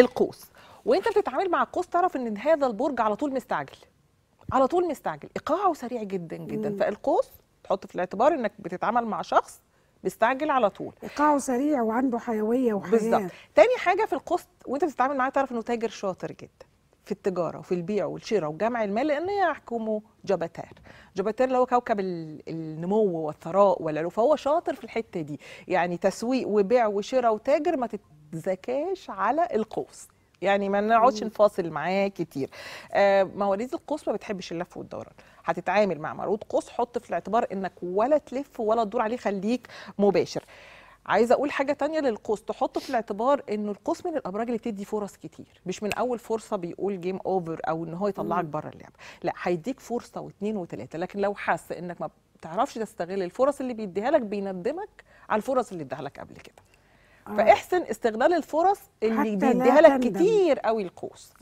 القوس وانت بتتعامل مع القوس تعرف ان هذا البرج على طول مستعجل على طول مستعجل ايقاعه سريع جدا جدا مم. فالقوس تحط في الاعتبار انك بتتعامل مع شخص بيستعجل على طول ايقاعه سريع وعنده حيويه وحياه بالظبط تاني حاجه في القوس وانت بتتعامل معاه تعرف انه تاجر شاطر جدا في التجاره وفي البيع والشراء وجمع المال لان يحكمه جبتار جبتار اللي هو كوكب النمو والثراء ولا فهو شاطر في الحته دي يعني تسويق وبيع وشراء وتاجر ما تت... ذكاش على القوس يعني ما نقعدش نفاصل معاه كتير آه القوس ما بتحبش اللف والدوران هتتعامل مع مريض قوس حط في الاعتبار انك ولا تلف ولا تدور عليه خليك مباشر عايزه اقول حاجه تانية للقوس تحط في الاعتبار انه القوس من الابراج اللي بتدي فرص كتير مش من اول فرصه بيقول جيم اوفر او ان هو يطلعك بره اللعبه لا هيديك فرصه واثنين وثلاثه لكن لو حس انك ما بتعرفش تستغل الفرص اللي بيديها لك بيندمك على الفرص اللي اداها لك قبل كده فاحسن استغلال الفرص اللي بيديها لك كتير قوي القوس